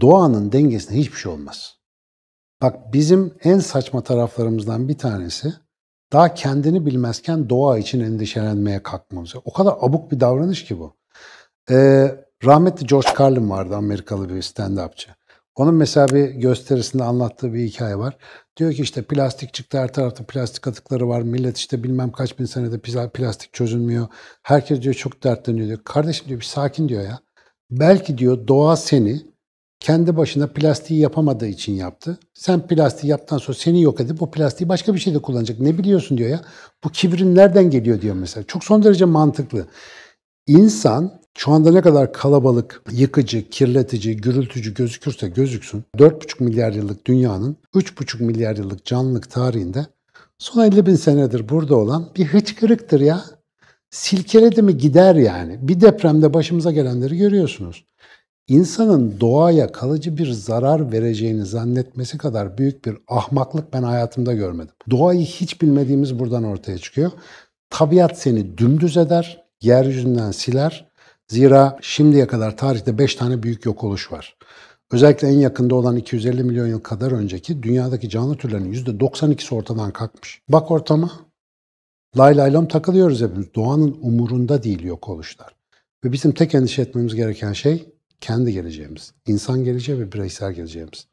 doğanın dengesine hiçbir şey olmaz. Bak bizim en saçma taraflarımızdan bir tanesi daha kendini bilmezken doğa için endişelenmeye kalkmamız. O kadar abuk bir davranış ki bu. Ee, rahmetli George Carlin vardı Amerikalı bir stand-upçı. Onun mesela bir gösterisinde anlattığı bir hikaye var. Diyor ki işte plastik çıktı her tarafta plastik atıkları var. Millet işte bilmem kaç bin senede plastik çözülmüyor. Herkes diyor çok dertleniyor diyor. Kardeşim diyor bir sakin diyor ya. Belki diyor doğa seni kendi başına plastiği yapamadığı için yaptı. Sen plastiği yaptıktan sonra seni yok edip o plastiği başka bir şeyde kullanacak. Ne biliyorsun diyor ya. Bu kibrin nereden geliyor diyor mesela. Çok son derece mantıklı. İnsan şu anda ne kadar kalabalık, yıkıcı, kirletici, gürültücü gözükürse gözüksün 4,5 milyar yıllık dünyanın 3,5 milyar yıllık canlılık tarihinde son 50 bin senedir burada olan bir hıçkırıktır ya. Silkeledi mi gider yani. Bir depremde başımıza gelenleri görüyorsunuz. İnsanın doğaya kalıcı bir zarar vereceğini zannetmesi kadar büyük bir ahmaklık ben hayatımda görmedim. Doğayı hiç bilmediğimiz buradan ortaya çıkıyor. Tabiat seni dümdüz eder, yeryüzünden siler. Zira şimdiye kadar tarihte 5 tane büyük yok oluş var. Özellikle en yakında olan 250 milyon yıl kadar önceki dünyadaki canlı türlerin %92'si ortadan kalkmış. Bak ortama. Lay lay takılıyoruz hepimiz. Doğanın umurunda değil yok oluşlar. Ve bizim tek endişe etmemiz gereken şey kendi geleceğimiz, insan geleceği ve bireysel geleceğimiz.